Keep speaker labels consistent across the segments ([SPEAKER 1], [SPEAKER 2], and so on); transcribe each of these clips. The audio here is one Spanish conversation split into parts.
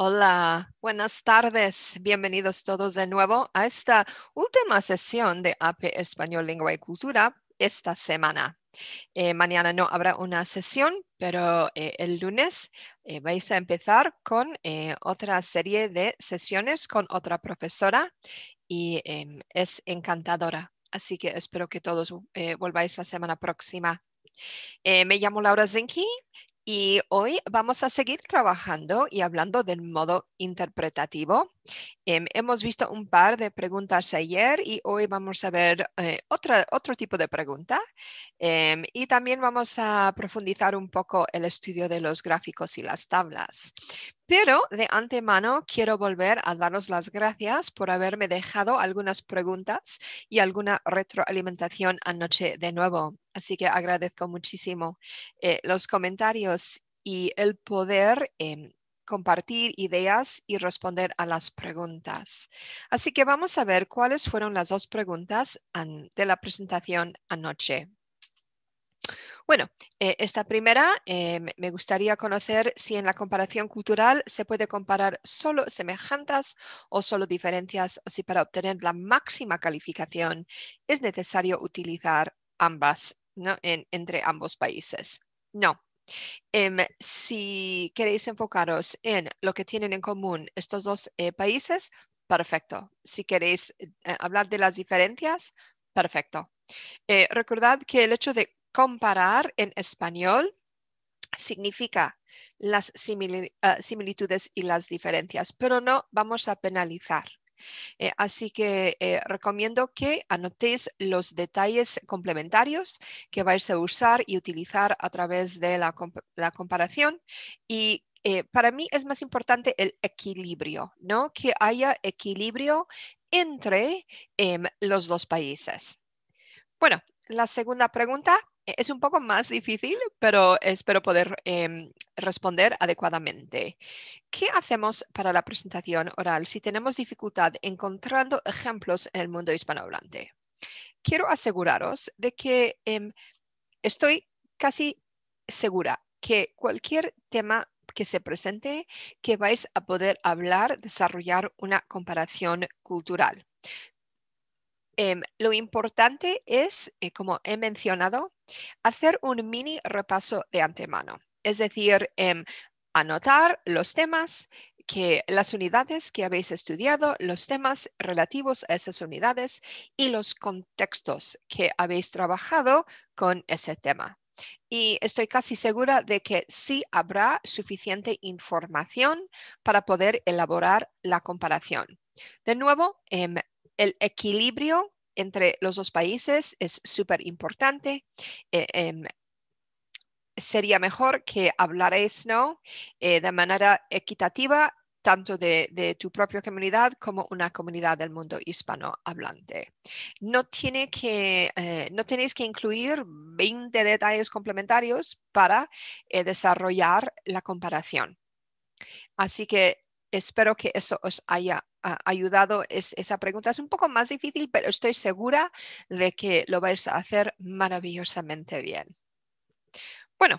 [SPEAKER 1] Hola, buenas tardes. Bienvenidos todos de nuevo a esta última sesión de AP Español, Lengua y Cultura esta semana. Eh, mañana no habrá una sesión, pero eh, el lunes eh, vais a empezar con otra serie de sesiones con otra profesora y em, es encantadora. Así que espero que todos volváis la semana próxima. me llamo Laura Zinke y hoy vamos a seguir trabajando y hablando del modo interpretativo. Em, hemos visto un par de preguntas ayer y hoy vamos a ver eh, otro tipo de pregunta. Em, y también vamos a profundizar un poco el estudio de los gráficos y las tablas. Pero de antemano quiero volver a daros las gracias por haberme dejado algunas preguntas y alguna retroalimentación anoche de nuevo. Así que agradezco muchísimo eh, los comentarios y el poder em, compartir ideas y responder a las preguntas. Así que vamos a ver cuáles fueron las dos preguntas de la presentación anoche. Bueno, eh, esta primera em, me gustaría conocer si en la comparación cultural se puede comparar solo semejantes o solo diferencias o si para obtener la máxima calificación es necesario utilizar ambas entre ambos países. No. Em, si queréis enfocaros en lo que tienen en común estos dos eh, países, perfecto. Si queréis eh, hablar de las diferencias, perfecto. Eh, recordad que el hecho de comparar en español significa las similitudes y las diferencias, pero no vamos a penalizar. Eh, así que eh, recomiendo que anotéis los detalles complementarios que vais a usar y utilizar a través de la, comparación y eh, para mí es más importante el equilibrio, ¿no? Que haya equilibrio entre em, los dos países. Bueno, la segunda pregunta es un poco más difícil, pero espero poder em, responder adecuadamente. ¿Qué hacemos para la presentación oral si tenemos dificultad encontrando ejemplos en el mundo hispanohablante? Quiero aseguraros de que em, estoy casi segura que cualquier tema que se presente, que vais a poder hablar, desarrollar una comparación cultural. Em, lo importante es, eh, como he mencionado, hacer un mini repaso de antemano. Es decir, em, anotar los temas que las unidades que habéis estudiado, los temas relativos a esas unidades y los contextos que habéis trabajado con ese tema. Y estoy casi segura de que sí habrá suficiente información para poder elaborar la comparación. De nuevo, em, el equilibrio entre los dos países es súper importante. E, em, sería mejor que hablaréis ¿no? Eh, de manera equitativa tanto de, tu propia comunidad como una comunidad del mundo hispanohablante. No, tiene que, eh, no tenéis que incluir 20 detalles complementarios para eh, desarrollar la comparación. Así que espero que eso os haya ayudado. esa pregunta es un poco más difícil, pero estoy segura de que lo vais a hacer maravillosamente bien. Bueno,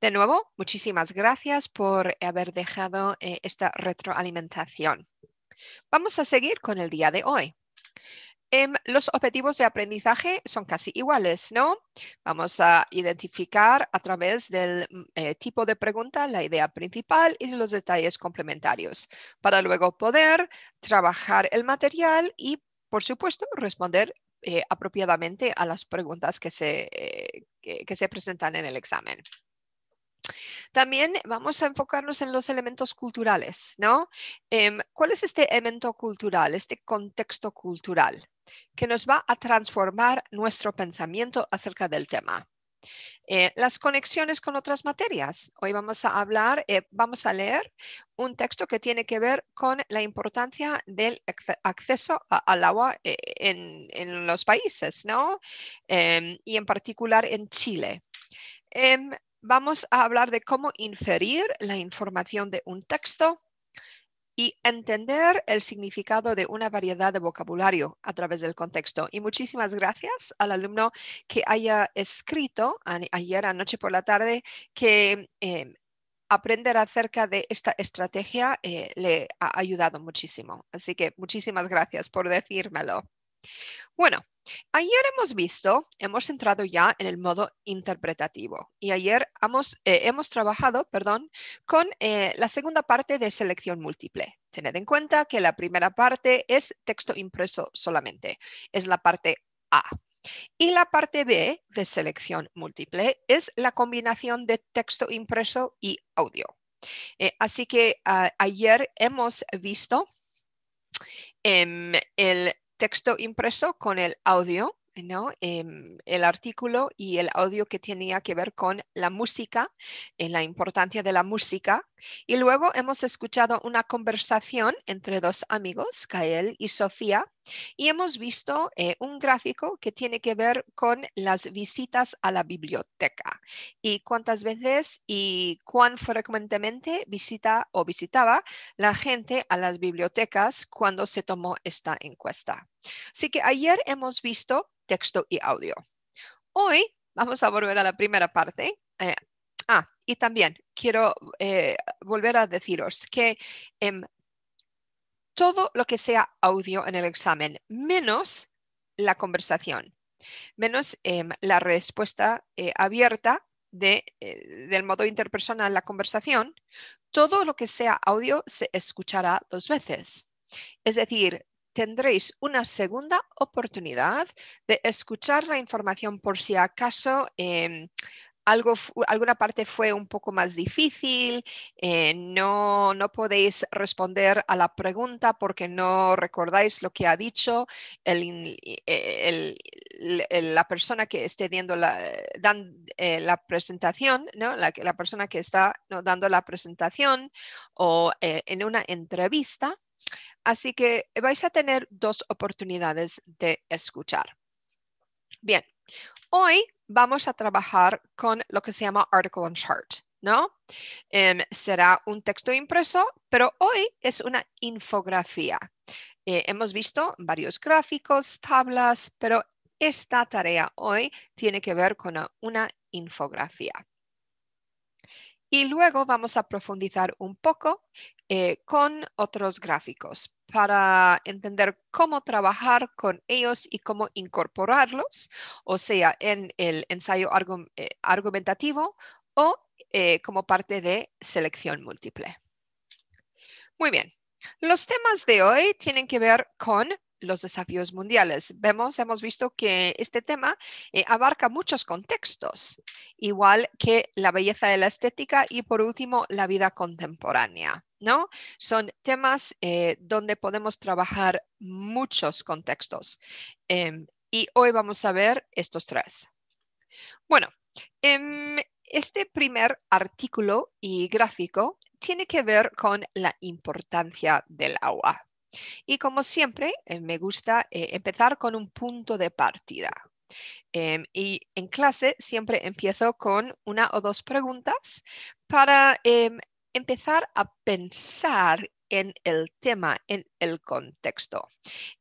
[SPEAKER 1] de nuevo, muchísimas gracias por haber dejado eh, esta retroalimentación. Vamos a seguir con el día de hoy. Em, los objetivos de aprendizaje son casi iguales, ¿no? Vamos a identificar a través del mm, eh, tipo de pregunta la idea principal y los detalles complementarios para luego poder trabajar el material y, por supuesto, responder eh, apropiadamente a las preguntas que se, que, se presentan en el examen. También vamos a enfocarnos en los elementos culturales, ¿no? Em, ¿Cuál es este elemento cultural, este contexto cultural que nos va a transformar nuestro pensamiento acerca del tema? Eh, las conexiones con otras materias. Hoy vamos a hablar, eh, vamos a leer un texto que tiene que ver con la importancia del acceso al agua eh, en, en, los países, ¿no? Em, y en particular en Chile. Em, vamos a hablar de cómo inferir la información de un texto y entender el significado de una variedad de vocabulario a través del contexto. Y muchísimas gracias al alumno que haya escrito ayer anoche por la tarde que eh, aprender acerca de esta estrategia eh, le ha ayudado muchísimo. Así que muchísimas gracias por decírmelo. Bueno, ayer hemos visto, hemos entrado ya en el modo interpretativo y ayer hemos, eh, hemos trabajado, perdón, con eh, la segunda parte de selección múltiple. Tened en cuenta que la primera parte es texto impreso solamente, es la parte A. Y la parte B de selección múltiple es la combinación de texto impreso y audio. Eh, así que ah, ayer hemos visto em, el, texto impreso con el audio, ¿no? Em, el artículo y el audio que tenía que ver con la música, en la importancia de la música y luego hemos escuchado una conversación entre dos amigos, Kael y Sofía, y hemos visto eh, un gráfico que tiene que ver con las visitas a la biblioteca y cuántas veces y cuán frecuentemente visita o visitaba la gente a las bibliotecas cuando se tomó esta encuesta. Así que ayer hemos visto texto y audio. Hoy vamos a volver a la primera parte. Eh, Ah, y también quiero eh, volver a deciros que em, todo lo que sea audio en el examen, menos la conversación, menos em, la respuesta eh, abierta de, eh, del modo interpersonal, la conversación, todo lo que sea audio se escuchará dos veces. Es decir, tendréis una segunda oportunidad de escuchar la información por si acaso em, algo, alguna parte fue un poco más difícil, eh, no, no podéis responder a la pregunta porque no recordáis lo que ha dicho el, eh, la persona que esté dando la, eh, la presentación, ¿no? la, la, persona que está dando la presentación o en una entrevista. Así que vais a tener dos oportunidades de escuchar. Bien, Hoy vamos a trabajar con lo que se llama Article on Chart, ¿no? Em, será un texto impreso, pero hoy es una infografía. Eh, hemos visto varios gráficos, tablas, pero esta tarea hoy tiene que ver con una infografía. Y luego vamos a profundizar un poco eh, con otros gráficos para entender cómo trabajar con ellos y cómo incorporarlos, o sea, en el ensayo eh, argumentativo o eh, como parte de selección múltiple. Muy bien, los temas de hoy tienen que ver con los desafíos mundiales. Vemos, hemos visto que este tema abarca muchos contextos, igual que la belleza de la estética y por último la vida contemporánea. ¿no? Son temas eh, donde podemos trabajar muchos contextos. Em, y hoy vamos a ver estos tres. Bueno, em, este primer artículo y gráfico tiene que ver con la importancia del agua. Y como siempre, eh, me gusta eh, empezar con un punto de partida. Em, y en clase siempre empiezo con una o dos preguntas para empezar a pensar en el tema, en el contexto.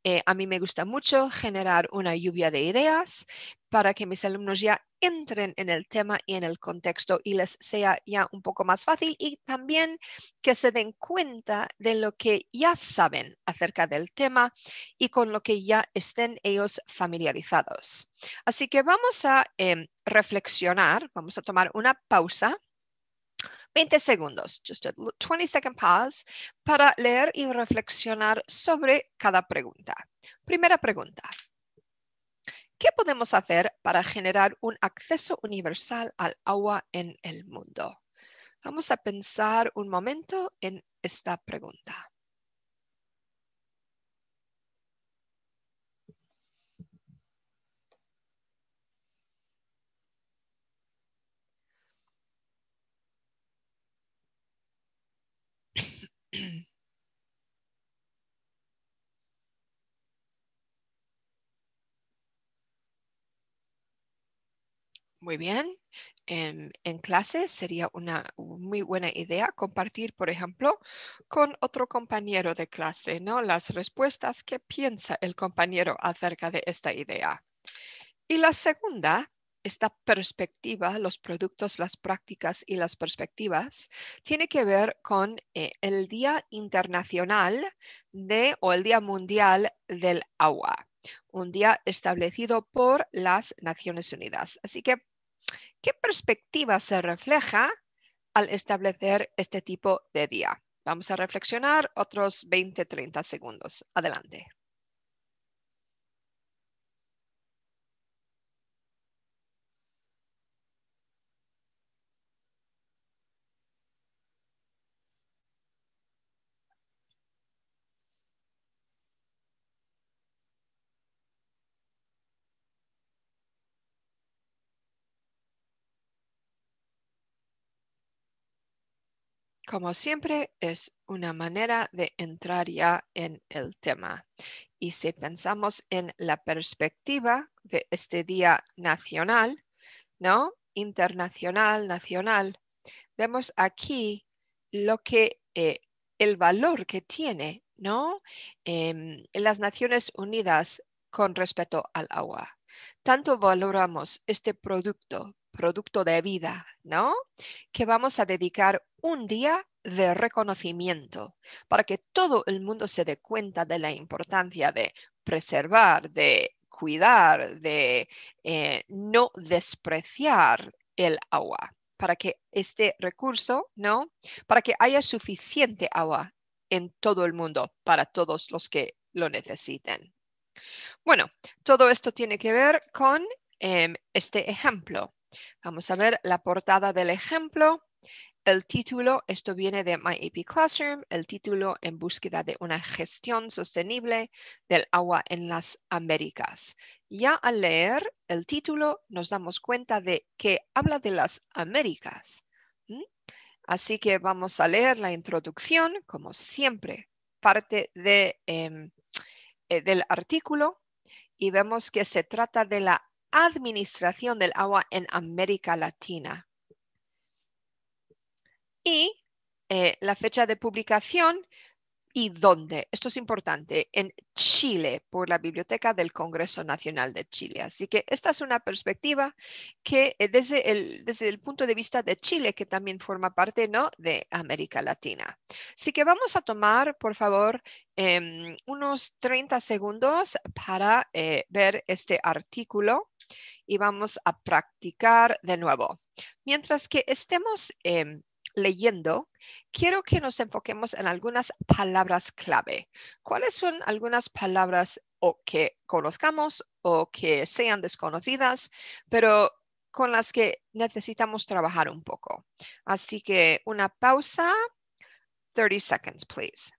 [SPEAKER 1] Eh, a mí me gusta mucho generar una lluvia de ideas para que mis alumnos ya entren en el tema y en el contexto y les sea ya un poco más fácil y también que se den cuenta de lo que ya saben acerca del tema y con lo que ya estén ellos familiarizados. Así que vamos a em, reflexionar, vamos a tomar una pausa 20 segundos, just a 20 second pause, para leer y reflexionar sobre cada pregunta. Primera pregunta. ¿Qué podemos hacer para generar un acceso universal al agua en el mundo? Vamos a pensar un momento en esta pregunta. muy bien. En, clase sería una muy buena idea compartir, por ejemplo, con otro compañero de clase, ¿no? Las respuestas que piensa el compañero acerca de esta idea. Y la segunda, esta perspectiva, los productos, las prácticas y las perspectivas, tiene que ver con eh, el Día Internacional de o el Día Mundial del Agua un día establecido por las Naciones Unidas. Así que, ¿qué perspectiva se refleja al establecer este tipo de día? Vamos a reflexionar otros 20-30 segundos. Adelante. Como siempre, es una manera de entrar ya en el tema. Y si pensamos en la perspectiva de este día nacional, ¿no? Internacional, nacional, vemos aquí lo que eh, el valor que tiene, ¿no? Eh, las Naciones Unidas con respecto al agua. Tanto valoramos este producto, producto de vida, ¿no? Que vamos a dedicar un día de reconocimiento para que todo el mundo se dé cuenta de la importancia de preservar, de cuidar, de eh, no despreciar el agua, para que este recurso, ¿no? Para que haya suficiente agua en todo el mundo para todos los que lo necesiten. Bueno, todo esto tiene que ver con em, este ejemplo. Vamos a ver la portada del ejemplo. El título, esto viene de My AP Classroom, el título en búsqueda de una gestión sostenible del agua en las Américas. Ya al leer el título nos damos cuenta de que habla de las Américas. Así que vamos a leer la introducción, como siempre, parte em, eh, del artículo y vemos que se trata de la administración del agua en América Latina y eh, la fecha de publicación y dónde. Esto es importante, en Chile, por la Biblioteca del Congreso Nacional de Chile. Así que esta es una perspectiva que eh, desde el, desde el punto de vista de Chile, que también forma parte ¿no? de América Latina. Así que vamos a tomar, por favor, em, unos 30 segundos para eh, ver este artículo y vamos a practicar de nuevo. Mientras que estemos em, leyendo, quiero que nos enfoquemos en algunas palabras clave. ¿Cuáles son algunas palabras o que conozcamos o que sean desconocidas, pero con las que necesitamos trabajar un poco? Así que una pausa. 30 seconds, please.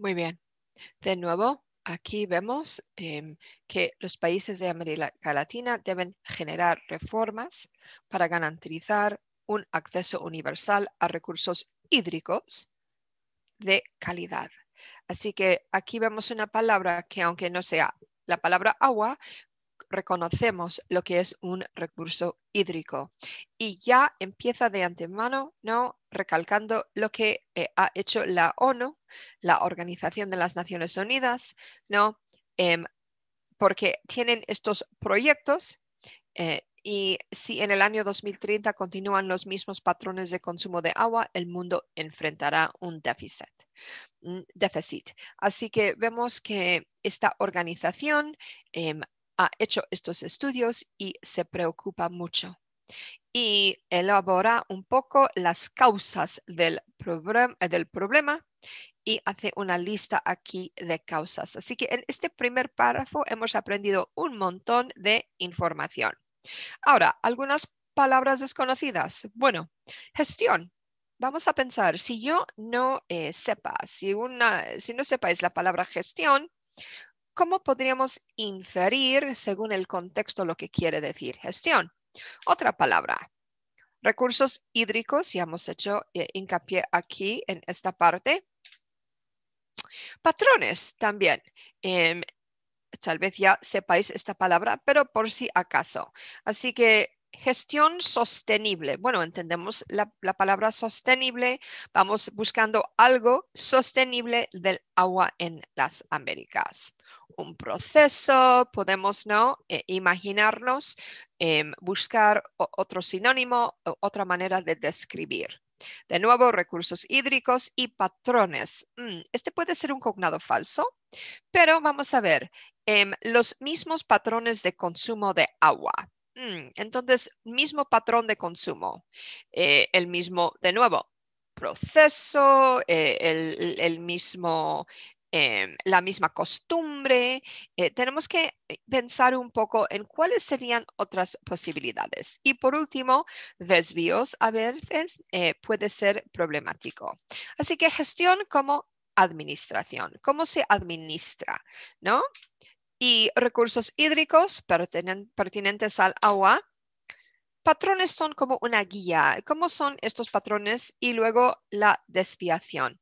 [SPEAKER 1] Muy bien. De nuevo, aquí vemos em, que los países de América Latina deben generar reformas para garantizar un acceso universal a recursos hídricos de calidad. Así que aquí vemos una palabra que aunque no sea la palabra agua, reconocemos lo que es un recurso hídrico y ya empieza de antemano ¿no? recalcando lo que eh, ha hecho la ONU, la Organización de las Naciones Unidas, ¿no? Em, porque tienen estos proyectos eh, y si en el año 2030 continúan los mismos patrones de consumo de agua, el mundo enfrentará un déficit. Un déficit. Así que vemos que esta organización em, ha hecho estos estudios y se preocupa mucho y elabora un poco las causas del, problema y hace una lista aquí de causas. Así que en este primer párrafo hemos aprendido un montón de información. Ahora, algunas palabras desconocidas. Bueno, gestión. Vamos a pensar, si yo no eh, sepa, si, una, si no sepáis la palabra gestión, ¿cómo podríamos inferir según el contexto lo que quiere decir gestión? Otra palabra, recursos hídricos, ya hemos hecho eh, hincapié aquí en esta parte. Patrones también. Em, tal vez ya sepáis esta palabra, pero por si acaso. Así que gestión sostenible. Bueno, entendemos la, palabra sostenible. Vamos buscando algo sostenible del agua en las Américas un proceso, podemos ¿no? Eh, imaginarnos, em, buscar otro sinónimo, otra manera de describir. De nuevo, recursos hídricos y patrones. Mm, este puede ser un cognado falso, pero vamos a ver em, los mismos patrones de consumo de agua. Mm, entonces, mismo patrón de consumo, eh, el mismo, de nuevo, proceso, eh, el, mismo Em, la misma costumbre. Eh, tenemos que eh, pensar un poco en cuáles serían otras posibilidades. Y por último, desvíos a veces eh, puede ser problemático. Así que gestión como administración, cómo se administra, ¿no? Y recursos hídricos pertinentes al agua. Patrones son como una guía. ¿Cómo son estos patrones? Y luego la desviación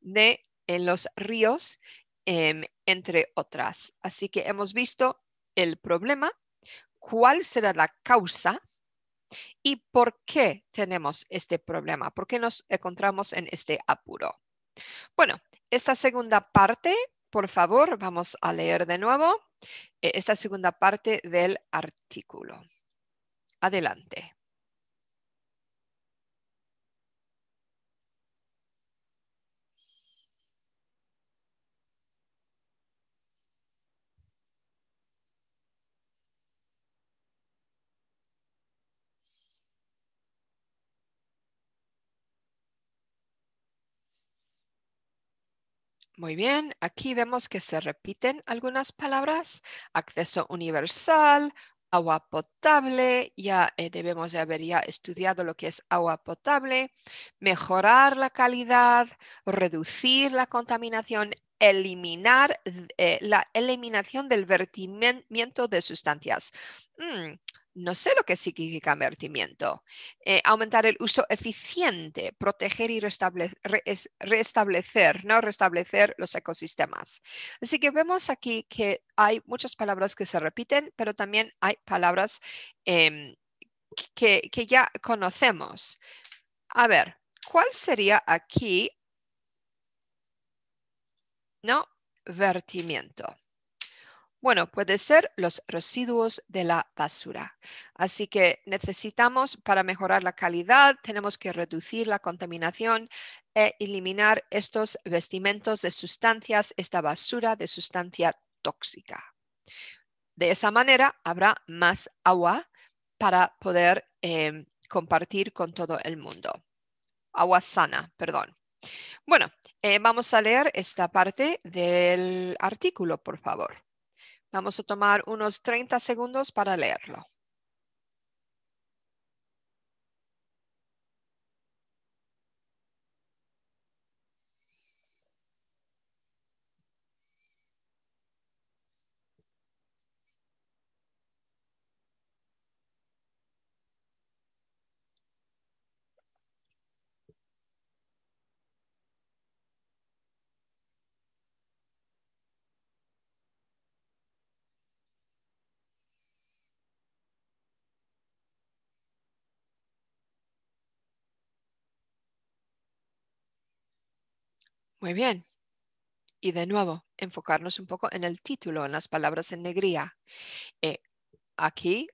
[SPEAKER 1] de en los ríos, em, entre otras. Así que hemos visto el problema, cuál será la causa y por qué tenemos este problema, por qué nos encontramos en este apuro. Bueno, esta segunda parte, por favor, vamos a leer de nuevo eh, esta segunda parte del artículo. Adelante. Muy bien, aquí vemos que se repiten algunas palabras. Acceso universal, agua potable, ya eh, debemos de haber ya estudiado lo que es agua potable, mejorar la calidad, reducir la contaminación, eliminar eh, la eliminación del vertimiento de sustancias. Mm, no sé lo que significa vertimiento. Eh, aumentar el uso eficiente, proteger y restablecer, ¿no? restablecer los ecosistemas. Así que vemos aquí que hay muchas palabras que se repiten, pero también hay palabras em, que ya conocemos. A ver, ¿cuál sería aquí? No, vertimiento. Bueno, puede ser los residuos de la basura. Así que necesitamos, para mejorar la calidad, tenemos que reducir la contaminación e eliminar estos vestimentos de sustancias, esta basura de sustancia tóxica. De esa manera habrá más agua para poder em, compartir con todo el mundo. Agua sana, perdón. Bueno, eh, vamos a leer esta parte del artículo, por favor. Vamos a tomar unos 30 segundos para leerlo. Muy bien. Y de nuevo, enfocarnos un poco en el título, en las palabras en negría. Eh, aquí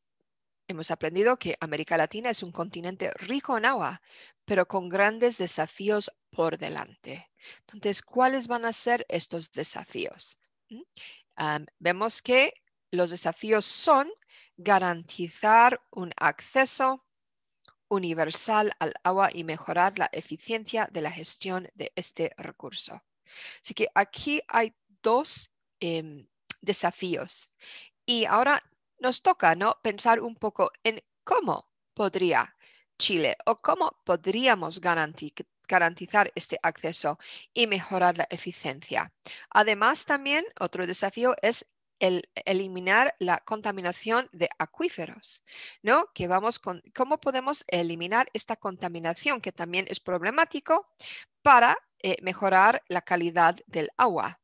[SPEAKER 1] hemos aprendido que América Latina es un continente rico en agua, pero con grandes desafíos por delante. Entonces, ¿cuáles van a ser estos desafíos? ¿Mm? Ah, vemos que los desafíos son garantizar un acceso universal al agua y mejorar la eficiencia de la gestión de este recurso. Así que aquí hay dos em, desafíos y ahora nos toca ¿no? pensar un poco en cómo podría Chile o cómo podríamos garantizar este acceso y mejorar la eficiencia. Además, también otro desafío es el eliminar la contaminación de acuíferos, ¿no? Que vamos con cómo podemos eliminar esta contaminación que también es problemático para eh, mejorar la calidad del agua.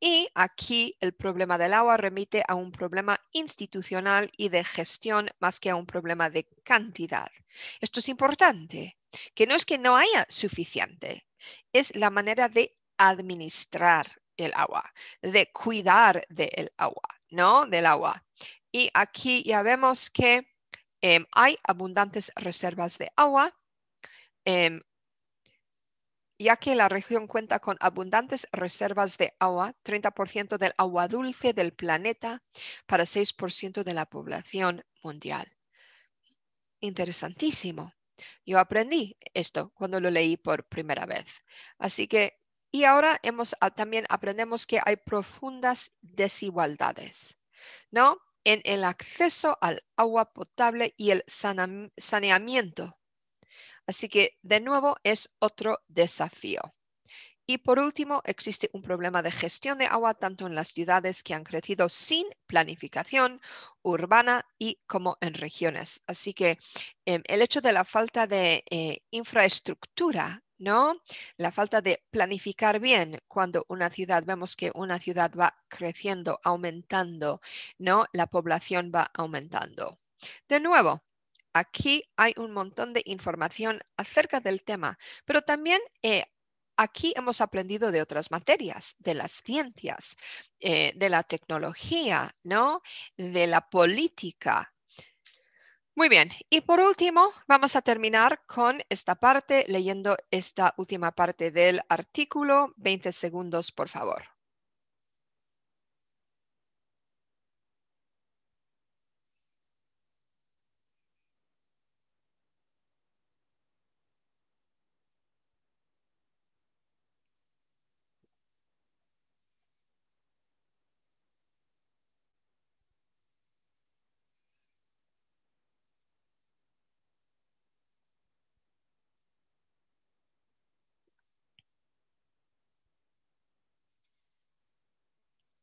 [SPEAKER 1] Y aquí el problema del agua remite a un problema institucional y de gestión más que a un problema de cantidad. Esto es importante, que no es que no haya suficiente, es la manera de administrar el agua, de cuidar del agua, ¿no? Del agua. Y aquí ya vemos que em, hay abundantes reservas de agua, em, ya que la región cuenta con abundantes reservas de agua, 30% del agua dulce del planeta para 6% de la población mundial. Interesantísimo. Yo aprendí esto cuando lo leí por primera vez. Así que y ahora hemos, ah, también aprendemos que hay profundas desigualdades, ¿no? En el acceso al agua potable y el saneamiento. Así que, de nuevo, es otro desafío. Y por último, existe un problema de gestión de agua tanto en las ciudades que han crecido sin planificación urbana y como en regiones. Así que em, el hecho de la falta de eh, infraestructura ¿no? La falta de planificar bien cuando una ciudad, vemos que una ciudad va creciendo, aumentando, ¿no? La población va aumentando. De nuevo, aquí hay un montón de información acerca del tema, pero también eh, aquí hemos aprendido de otras materias, de las ciencias, eh, de la tecnología, ¿no? De la política, muy bien, y por último, vamos a terminar con esta parte, leyendo esta última parte del artículo. 20 segundos, por favor.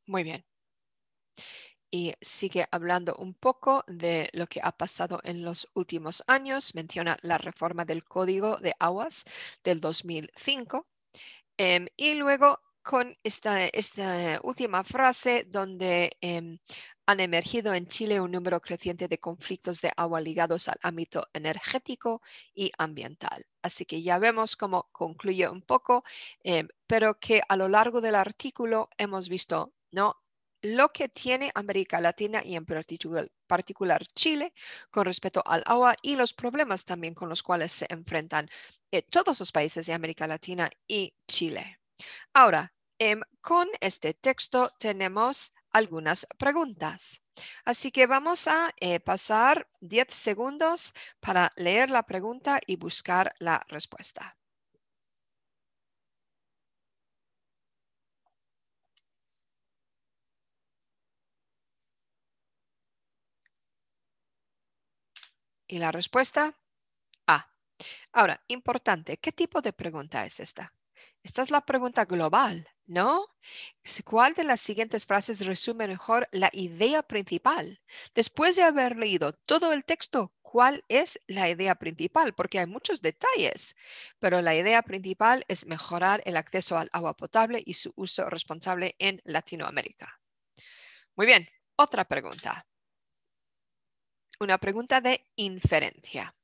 [SPEAKER 1] Muy bien. Y sigue hablando un poco de lo que ha pasado en los últimos años. Menciona la reforma del Código de Aguas del 2005. Em, y luego con esta, última frase donde em, han emergido en Chile un número creciente de conflictos de agua ligados al ámbito energético y ambiental. Así que ya vemos cómo concluye un poco, em, pero que a lo largo del artículo hemos visto ¿no? Lo que tiene América Latina y en particular, Chile con respecto al agua y los problemas también con los cuales se enfrentan eh, todos los países de América Latina y Chile. Ahora, em, con este texto tenemos algunas preguntas. Así que vamos a eh, pasar 10 segundos para leer la pregunta y buscar la respuesta. Y la respuesta, A. Ahora, importante, ¿qué tipo de pregunta es esta? Esta es la pregunta global, ¿no? ¿Cuál de las siguientes frases resume mejor la idea principal? Después de haber leído todo el texto, ¿cuál es la idea principal? Porque hay muchos detalles, pero la idea principal es mejorar el acceso al agua potable y su uso responsable en Latinoamérica. Muy bien, otra pregunta una pregunta de inferencia.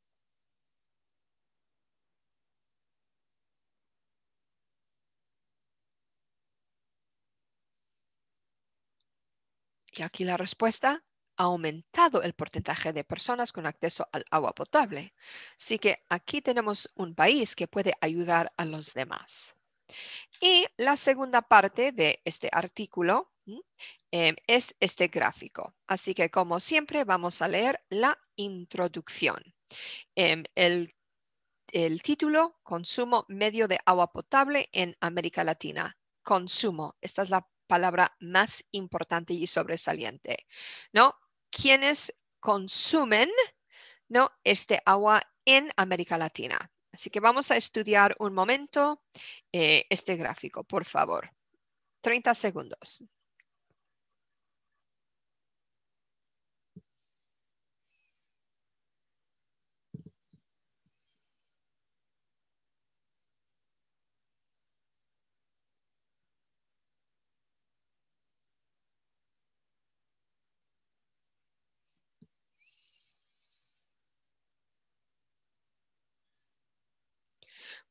[SPEAKER 1] Y aquí la respuesta ha aumentado el porcentaje de personas con acceso al agua potable. Así que aquí tenemos un país que puede ayudar a los demás. Y la segunda parte de este artículo Em, es este gráfico. Así que como siempre vamos a leer la introducción. Em, el, título, consumo medio de agua potable en América Latina. Consumo, esta es la palabra más importante y sobresaliente. ¿No? Quienes consumen ¿no? este agua en América Latina. Así que vamos a estudiar un momento eh, este gráfico, por favor. 30 segundos.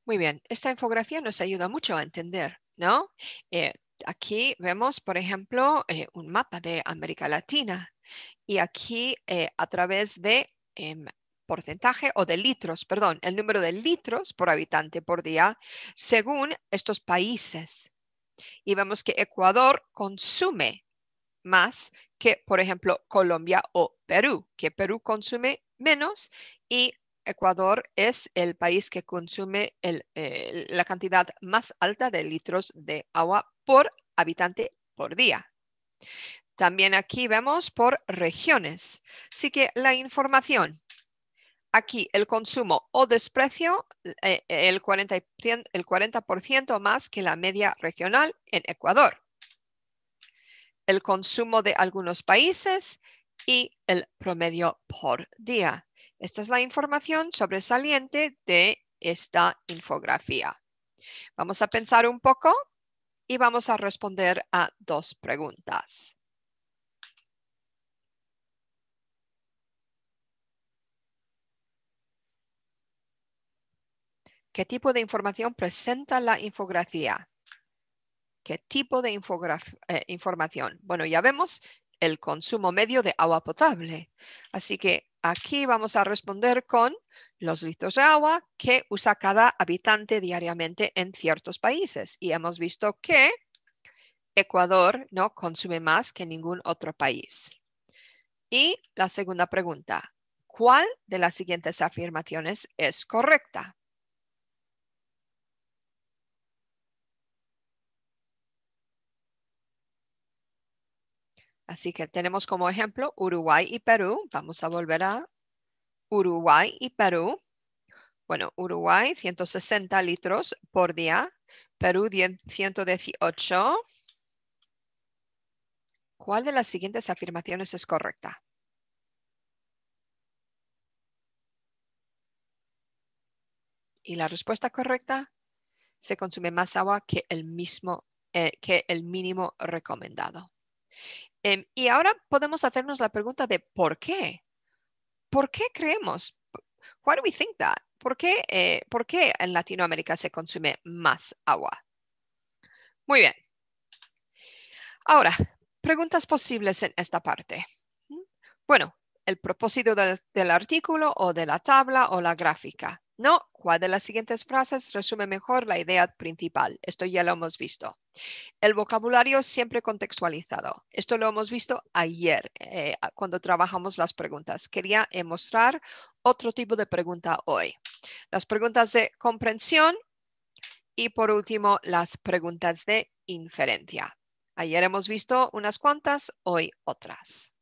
[SPEAKER 1] Muy bien, esta infografía nos ayuda mucho a entender, ¿no? Eh, aquí vemos, por ejemplo, eh, un mapa de América Latina y aquí eh, a través de em, porcentaje o de litros, perdón, el número de litros por habitante por día según estos países. Y vemos que Ecuador consume más que, por ejemplo, Colombia o Perú, que Perú consume menos y Ecuador es el país que consume eh, la cantidad más alta de litros de agua por habitante por día. También aquí vemos por regiones. Así que la información. Aquí el consumo o desprecio, eh, el el 40 más que la media regional en Ecuador. El consumo de algunos países y el promedio por día. Esta es la información sobresaliente de esta infografía. Vamos a pensar un poco y vamos a responder a dos preguntas. ¿Qué tipo de información presenta la infografía? ¿Qué tipo de eh, información? Bueno, ya vemos el consumo medio de agua potable. Así que aquí vamos a responder con los litros de agua que usa cada habitante diariamente en ciertos países. Y hemos visto que Ecuador no consume más que ningún otro país. Y la segunda pregunta, ¿cuál de las siguientes afirmaciones es correcta? Así que tenemos como ejemplo Uruguay y Perú. Vamos a volver a Uruguay y Perú. Bueno, Uruguay 160 litros por día, Perú 118. ¿Cuál de las siguientes afirmaciones es correcta? Y la respuesta correcta, se consume más agua que el, mismo, eh, que el mínimo recomendado. Em, y ahora podemos hacernos la pregunta de ¿por qué? ¿Por qué creemos? Why do we think that? ¿Por qué, eh, ¿Por qué en Latinoamérica se consume más agua? Muy bien. Ahora, preguntas posibles en esta parte. Bueno, el propósito del, artículo o de la tabla o la gráfica. No, ¿cuál de las siguientes frases resume mejor la idea principal? Esto ya lo hemos visto. El vocabulario siempre contextualizado. Esto lo hemos visto ayer eh, cuando trabajamos las preguntas. Quería mostrar otro tipo de pregunta hoy. Las preguntas de comprensión y por último las preguntas de inferencia. Ayer hemos visto unas cuantas, hoy otras.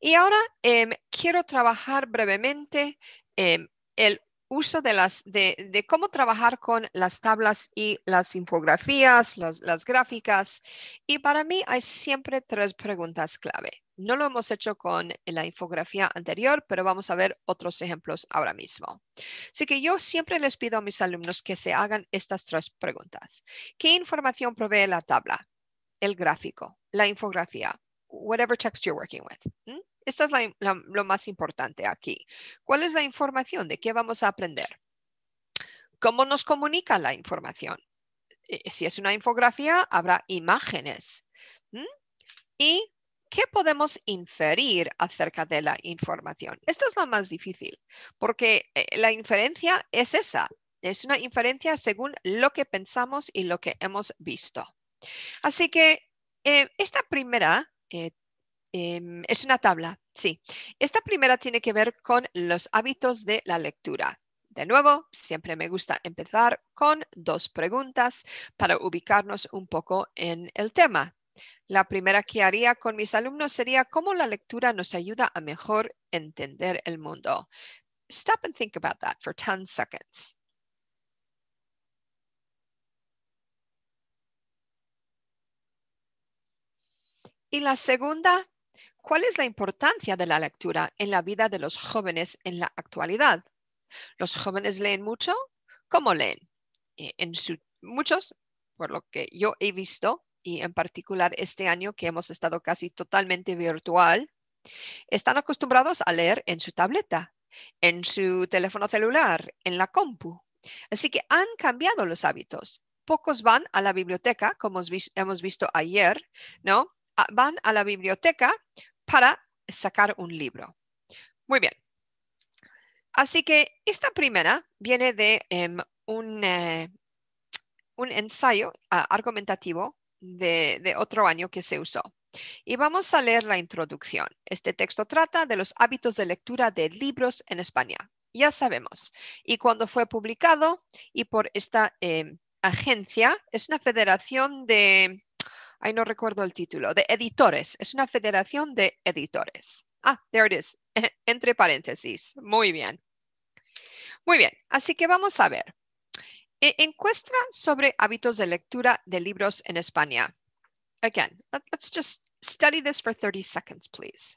[SPEAKER 1] Y ahora em, quiero trabajar brevemente eh, el uso de, las, de, cómo trabajar con las tablas y las infografías, las, gráficas. Y para mí hay siempre tres preguntas clave. No lo hemos hecho con la infografía anterior, pero vamos a ver otros ejemplos ahora mismo. Así que yo siempre les pido a mis alumnos que se hagan estas tres preguntas. ¿Qué información provee la tabla? El gráfico, la infografía, whatever text you're working with. Esto es lo más importante aquí. ¿Cuál es la información? ¿De qué vamos a aprender? ¿Cómo nos comunica la información? Eh, si es una infografía, habrá imágenes. ¿Y qué podemos inferir acerca de la información? Esta es la más difícil, porque eh, la inferencia es esa. Es una inferencia según lo que pensamos y lo que hemos visto. Así que eh, esta primera Em, es una tabla, sí. Esta primera tiene que ver con los hábitos de la lectura. De nuevo, siempre me gusta empezar con dos preguntas para ubicarnos un poco en el tema. La primera que haría con mis alumnos sería cómo la lectura nos ayuda a mejor entender el mundo. Stop and think about that for 10 seconds. Y la segunda ¿Cuál es la importancia de la lectura en la vida de los jóvenes en la actualidad? ¿Los jóvenes leen mucho? ¿Cómo leen? Eh, en muchos, por lo que yo he visto, y en particular este año que hemos estado casi totalmente virtual, están acostumbrados a leer en su tableta, en su teléfono celular, en la compu. Así que han cambiado los hábitos. Pocos van a la biblioteca, como hemos visto ayer, ¿no? Ah, van a la biblioteca para sacar un libro. Muy bien. Así que esta primera viene de em, un, eh, un, ensayo ah, argumentativo de, otro año que se usó. Y vamos a leer la introducción. Este texto trata de los hábitos de lectura de libros en España. Ya sabemos. Y cuando fue publicado y por esta em, agencia, es una federación de Ay, no recuerdo el título, de editores. Es una federación de editores. Ah, there it is, entre paréntesis. Muy bien. Muy bien, así que vamos a ver. E-, encuestra sobre hábitos de lectura de libros en España. Again, let's just study this for 30 seconds, please.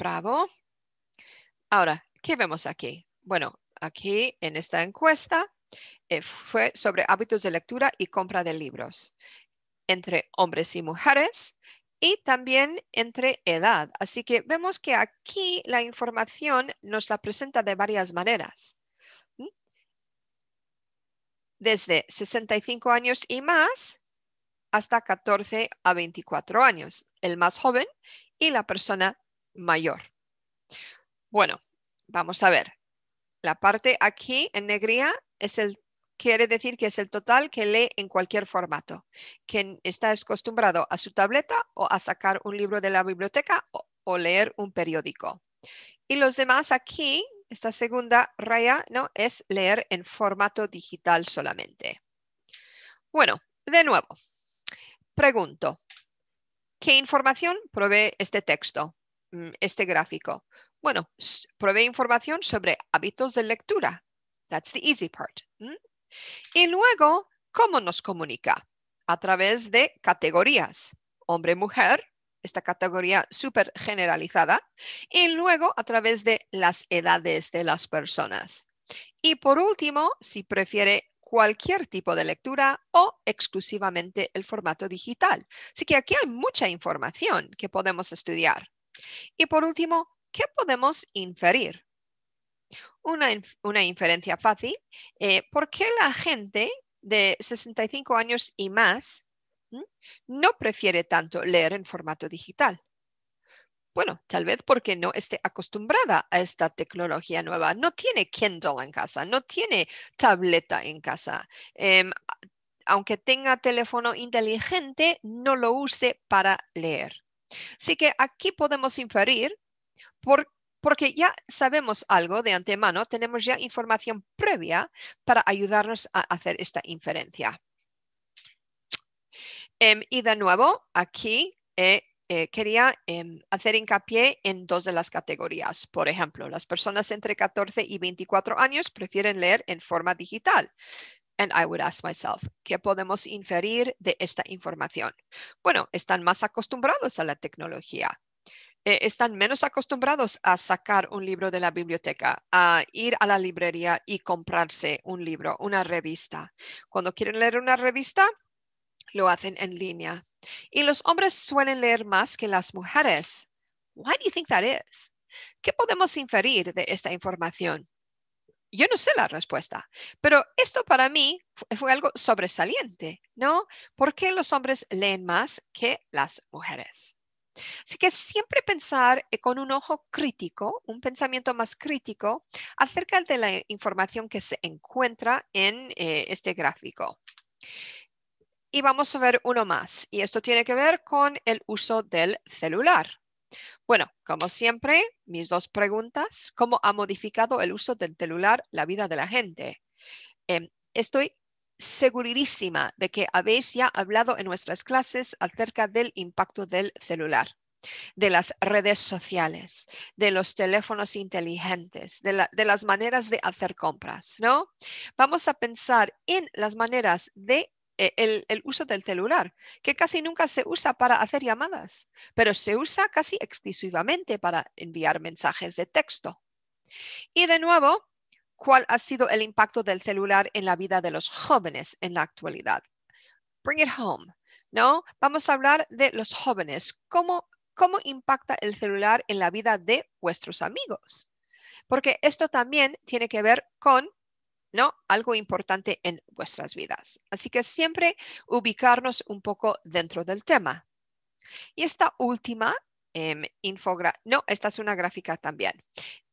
[SPEAKER 1] Bravo. Ahora, ¿qué vemos aquí? Bueno, aquí en esta encuesta eh, fue sobre hábitos de lectura y compra de libros entre hombres y mujeres y también entre edad. Así que vemos que aquí la información nos la presenta de varias maneras. ¿Mm? Desde 65 años y más hasta 14 a 24 años, el más joven y la persona mayor. Bueno, vamos a ver. La parte aquí en negría es el, quiere decir que es el total que lee en cualquier formato. Quien está acostumbrado a su tableta o a sacar un libro de la biblioteca o, leer un periódico. Y los demás aquí, esta segunda raya, ¿no? Es leer en formato digital solamente. Bueno, de nuevo, pregunto, ¿qué información provee este texto? Mm, este gráfico? Bueno, provee información sobre hábitos de lectura. That's the easy part. Y luego, ¿cómo nos comunica? A través de categorías. Hombre-mujer, esta categoría súper generalizada. Y luego, a través de las edades de las personas. Y por último, si prefiere cualquier tipo de lectura o exclusivamente el formato digital. Así que aquí hay mucha información que podemos estudiar. Y por último, ¿qué podemos inferir? Una, inferencia fácil, eh, ¿por qué la gente de 65 años y más no prefiere tanto leer en formato digital? Bueno, tal vez porque no esté acostumbrada a esta tecnología nueva. No tiene Kindle en casa, no tiene tableta en casa. Em, aunque tenga teléfono inteligente, no lo use para leer. Así que aquí podemos inferir porque ya sabemos algo de antemano, tenemos ya información previa para ayudarnos a hacer esta inferencia. Em, y de nuevo, aquí eh, eh, quería em, hacer hincapié en dos de las categorías. Por ejemplo, las personas entre 14 y 24 años prefieren leer en forma digital. And I would ask myself, ¿qué podemos inferir de esta información? Bueno, están más acostumbrados a la tecnología. Eh, están menos acostumbrados a sacar un libro de la biblioteca, a ir a la librería y comprarse un libro, una revista. Cuando quieren leer una revista, lo hacen en línea. Y los hombres suelen leer más que las mujeres. Why do you think that is? ¿Qué podemos inferir de esta información? Yo no sé la respuesta, pero esto para mí eh, fue algo sobresaliente, ¿no? ¿Por qué los hombres leen más que las mujeres? Así que siempre pensar eh, con un ojo crítico, un pensamiento más crítico acerca de la información que se encuentra en eh, este gráfico. Y vamos a ver uno más, y esto tiene que ver con el uso del celular. Bueno, como siempre, mis dos preguntas. ¿Cómo ha modificado el uso del celular la vida de la gente? Em, estoy segurísima de que habéis ya hablado en nuestras clases acerca del impacto del celular de las redes sociales, de los teléfonos inteligentes, de, de las maneras de hacer compras, ¿no? Vamos a pensar en las maneras de eh, el, uso del celular, que casi nunca se usa para hacer llamadas, pero se usa casi exclusivamente para enviar mensajes de texto. Y de nuevo, ¿cuál ha sido el impacto del celular en la vida de los jóvenes en la actualidad? Bring it home, ¿no? Vamos a hablar de los jóvenes, cómo impacta el celular en la vida de vuestros amigos, porque esto también tiene que ver con ¿no? Algo importante en vuestras vidas. Así que siempre ubicarnos un poco dentro del tema. Y esta última em, infografía, no, esta es una gráfica también,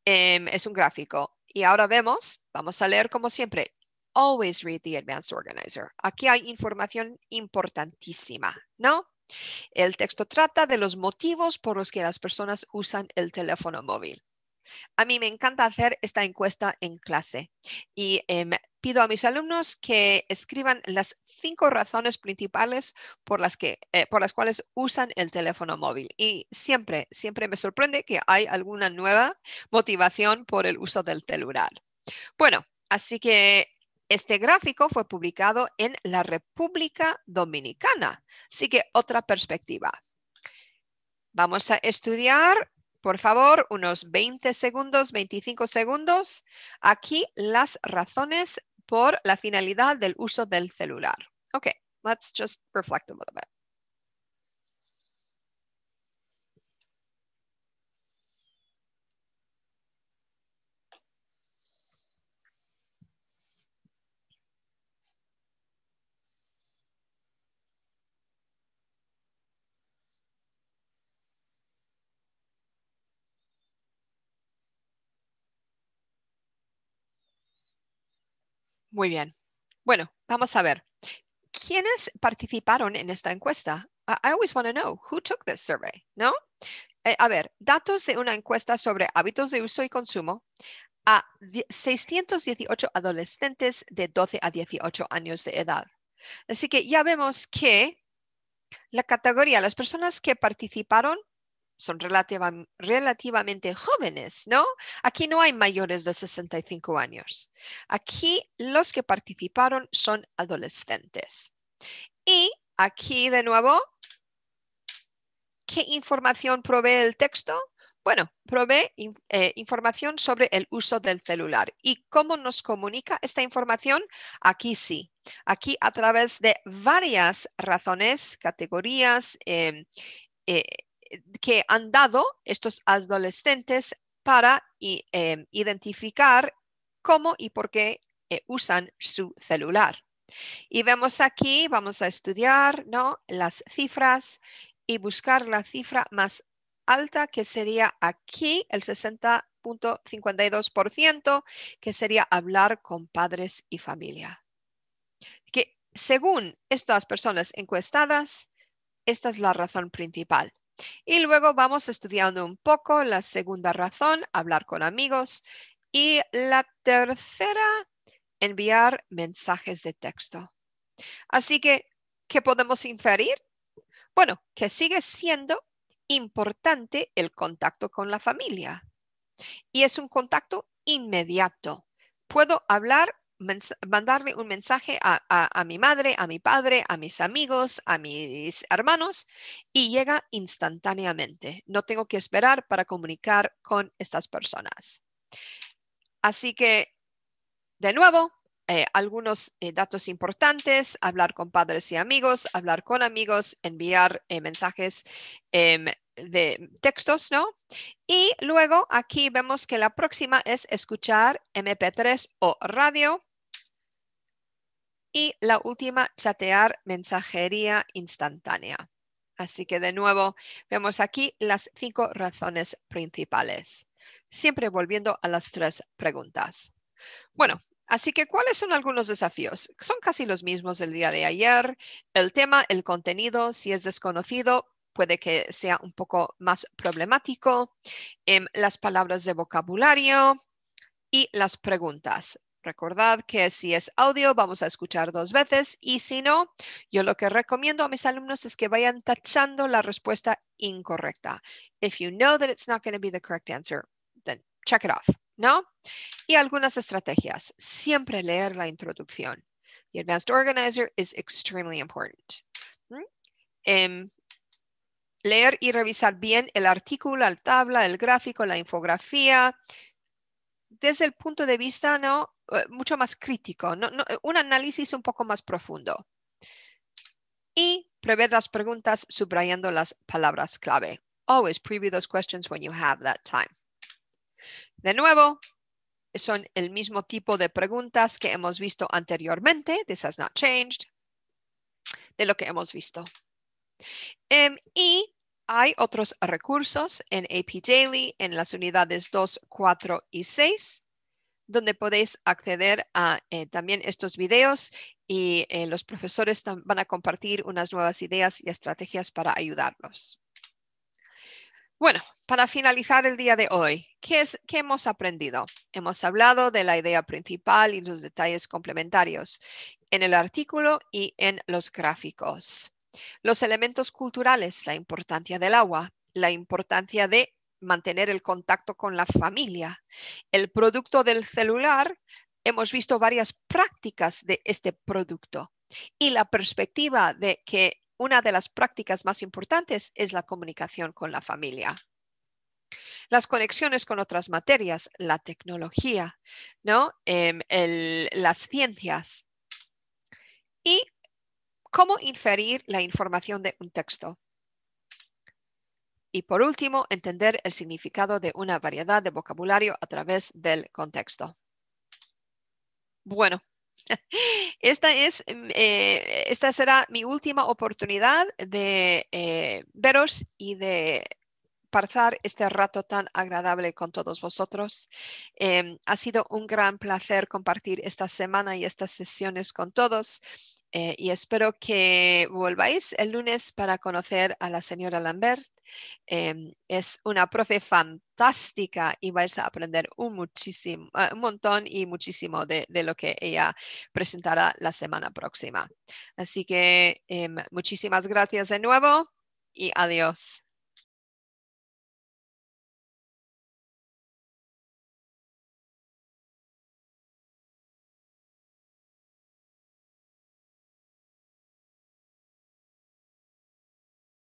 [SPEAKER 1] em, es un gráfico. Y ahora vemos, vamos a leer como siempre, always read the Advanced Organizer. Aquí hay información importantísima, ¿no? El texto trata de los motivos por los que las personas usan el teléfono móvil. A mí me encanta hacer esta encuesta en clase y em, pido a mis alumnos que escriban las cinco razones principales por las, eh, por las cuales usan el teléfono móvil. Y siempre, siempre me sorprende que hay alguna nueva motivación por el uso del celular. Bueno, así que este gráfico fue publicado en la República Dominicana. Así que otra perspectiva. Vamos a estudiar por favor, unos 20 segundos, 25 segundos. Aquí las razones por la finalidad del uso del celular. Ok, let's just reflect a little bit. Muy bien. Bueno, vamos a ver. ¿Quiénes participaron en esta encuesta? I always want to know who took this survey, ¿no? Eh, a ver, datos de una encuesta sobre hábitos de uso y consumo a 618 adolescentes de 12 a 18 años de edad. Así que ya vemos que la categoría, las personas que participaron son relativamente jóvenes, ¿no? Aquí no hay mayores de 65 años. Aquí los que participaron son adolescentes. Y aquí de nuevo, ¿qué información provee el texto? Bueno, provee eh, información sobre el uso del celular. ¿Y cómo nos comunica esta información? Aquí sí. Aquí a través de varias razones, categorías, em, eh, eh, que han dado estos adolescentes para eh, identificar cómo y por qué eh, usan su celular. Y vemos aquí, vamos a estudiar ¿no? las cifras y buscar la cifra más alta, que sería aquí el 60.52%, que sería hablar con padres y familia. Que según estas personas encuestadas, esta es la razón principal. Y luego vamos estudiando un poco la segunda razón, hablar con amigos. Y la tercera, enviar mensajes de texto. Así que, ¿qué podemos inferir? Bueno, que sigue siendo importante el contacto con la familia. Y es un contacto inmediato. Puedo hablar mandarle un mensaje a, mi madre, a mi padre, a mis amigos, a mis hermanos y llega instantáneamente. No tengo que esperar para comunicar con estas personas. Así que, de nuevo, eh, algunos eh, datos importantes, hablar con padres y amigos, hablar con amigos, enviar eh, mensajes em, de textos, ¿no? Y luego aquí vemos que la próxima es escuchar MP3 o radio y la última, chatear mensajería instantánea. Así que de nuevo, vemos aquí las cinco razones principales, siempre volviendo a las tres preguntas. Bueno, así que ¿cuáles son algunos desafíos? Son casi los mismos del día de ayer. El tema, el contenido, si es desconocido, puede que sea un poco más problemático. Em, las palabras de vocabulario y las preguntas. Recordad que si es audio vamos a escuchar dos veces y si no, yo lo que recomiendo a mis alumnos es que vayan tachando la respuesta incorrecta. If you know that it's not going to be the correct answer, then check it off, ¿no? Y algunas estrategias. Siempre leer la introducción. The advanced organizer is extremely important. Em, leer y revisar bien el artículo, la tabla, el gráfico, la infografía. Desde el punto de vista, ¿no? Eh, mucho más crítico, un análisis un poco más profundo. Y prever las preguntas subrayando las palabras clave. Always preview those questions when you have that time. De nuevo, son el mismo tipo de preguntas que hemos visto anteriormente. This has not changed. De lo que hemos visto. Em, y hay otros recursos en AP Daily en las unidades 2, 4 y 6 donde podéis acceder a eh, también estos videos y eh, los profesores van a compartir unas nuevas ideas y estrategias para ayudarlos. Bueno, para finalizar el día de hoy, ¿qué, es, ¿qué hemos aprendido? Hemos hablado de la idea principal y los detalles complementarios en el artículo y en los gráficos. Los elementos culturales, la importancia del agua, la importancia de mantener el contacto con la familia. El producto del celular, hemos visto varias prácticas de este producto y la perspectiva de que una de las prácticas más importantes es la comunicación con la familia. Las conexiones con otras materias, la tecnología, ¿no? Em, las ciencias y cómo inferir la información de un texto. Y por último, entender el significado de una variedad de vocabulario a través del contexto. Bueno, esta, es, mm, eh, esta será mi última oportunidad de eh, veros y de pasar este rato tan agradable con todos vosotros. Em, ha sido un gran placer compartir esta semana y estas sesiones con todos. Eh, y espero que volváis el lunes para conocer a la señora Lambert. Em, es una profe fantástica y vais a aprender un, muchísimo, eh, un montón y muchísimo de, lo que ella presentará la semana próxima. Así que em, muchísimas gracias de nuevo y adiós.